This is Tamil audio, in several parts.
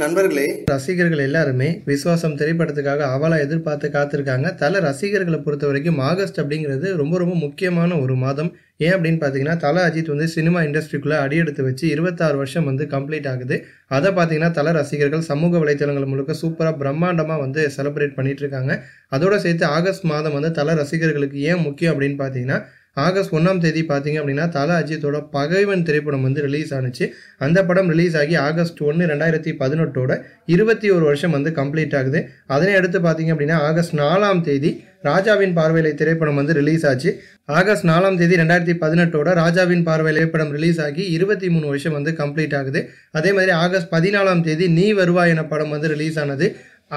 நண்பர்களே ரசிகர்கள் எல்லாருமே விசுவாசம் திரைப்படத்துக்காக அவலா எதிர்பார்த்து காத்திருக்காங்க தலை ரசிகர்களை பொறுத்த வரைக்கும் ஆகஸ்ட் அப்படிங்கிறது ரொம்ப ரொம்ப முக்கியமான ஒரு மாதம் ஏன் அப்படின்னு பார்த்தீங்கன்னா தலை அஜித் வந்து சினிமா இண்டஸ்ட்ரிக்குள்ளே அடியெடுத்து வச்சு இருபத்தாறு வருஷம் வந்து கம்ப்ளீட் ஆகுது அதை பார்த்தீங்கன்னா தலை ரசிகர்கள் சமூக வலைத்தளங்கள் முழுக்க சூப்பராக பிரம்மாண்டமாக வந்து செலிப்ரேட் இருக்காங்க அதோடு சேர்த்து ஆகஸ்ட் மாதம் வந்து தலை ரசிகர்களுக்கு ஏன் முக்கியம் அப்படின்னு பார்த்தீங்கன்னா ஆகஸ்ட் ஒன்றாம் தேதி பார்த்தீங்க அப்படின்னா தலா அஜித்தோட பகைவன் திரைப்படம் வந்து ரிலீஸ் ஆனிச்சு அந்த படம் ரிலீஸ் ஆகி ஆகஸ்ட் ஒன்று ரெண்டாயிரத்தி பதினெட்டோட இருபத்தி ஒரு வருஷம் வந்து கம்ப்ளீட் ஆகுது அதனை அடுத்து பார்த்தீங்க அப்படின்னா ஆகஸ்ட் நாலாம் தேதி ராஜாவின் பார்வையிலை திரைப்படம் வந்து ரிலீஸ் ஆச்சு ஆகஸ்ட் நாலாம் தேதி ரெண்டாயிரத்தி பதினெட்டோட ராஜாவின் பார்வை திரைப்படம் ரிலீஸ் ஆகி இருபத்தி மூணு வருஷம் வந்து கம்ப்ளீட் ஆகுது அதே மாதிரி ஆகஸ்ட் பதினாலாம் தேதி நீ வருவா என படம் வந்து ரிலீஸ் ஆனது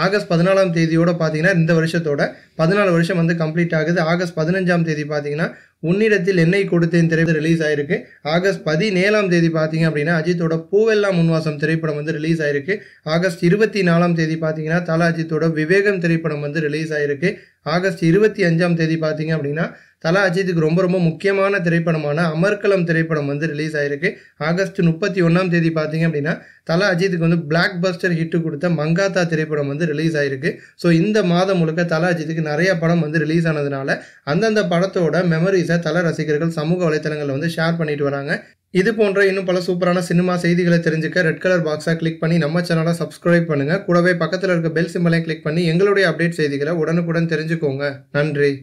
ஆகஸ்ட் பதினாலாம் தேதியோட பார்த்தீங்கன்னா இந்த வருஷத்தோட பதினாலு வருஷம் வந்து கம்ப்ளீட் ஆகுது ஆகஸ்ட் பதினஞ்சாம் தேதி பார்த்தீங்கன்னா உன்னிடத்தில் என்னை கொடுத்தேன் திரைப்படம் ரிலீஸ் ஆயிருக்கு ஆகஸ்ட் பதினேழாம் தேதி பார்த்தீங்க அப்படின்னா அஜித்தோட பூவெல்லாம் முன்வாசம் திரைப்படம் வந்து ரிலீஸ் ஆயிருக்கு ஆகஸ்ட் இருபத்தி நாலாம் தேதி பார்த்தீங்கன்னா தலா அஜித்தோட விவேகம் திரைப்படம் வந்து ரிலீஸ் ஆயிருக்கு ஆகஸ்ட் இருபத்தி அஞ்சாம் தேதி பார்த்தீங்க அப்படின்னா தலா அஜித்துக்கு ரொம்ப ரொம்ப முக்கியமான திரைப்படமான அமர்கலம் திரைப்படம் வந்து ரிலீஸ் ஆகிருக்கு ஆகஸ்ட் முப்பத்தி ஒன்றாம் தேதி பார்த்தீங்க அப்படின்னா தலா அஜித்துக்கு வந்து பிளாக் பஸ்டர் ஹிட்டு கொடுத்த மங்காத்தா திரைப்படம் வந்து ரிலீஸ் ஆகிருக்கு ஸோ இந்த மாதம் முழுக்க தலா அஜித்துக்கு நிறைய படம் வந்து ரிலீஸ் ஆனதுனால அந்தந்த படத்தோட மெமரிஸை தல ரசிகர்கள் சமூக வலைத்தளங்களில் வந்து ஷேர் பண்ணிட்டு வராங்க இது போன்ற இன்னும் பல சூப்பரான சினிமா செய்திகளை தெரிஞ்சுக்க ரெட் கலர் பாக்ஸாக கிளிக் பண்ணி நம்ம சேனலை சப்ஸ்கிரைப் பண்ணுங்கள் கூடவே பக்கத்தில் இருக்க பெல் சிம்பலையும் கிளிக் பண்ணி எங்களுடைய அப்டேட் செய்திகளை உடனுக்குடன் தெரிஞ்சுக்கோங்க நன்றி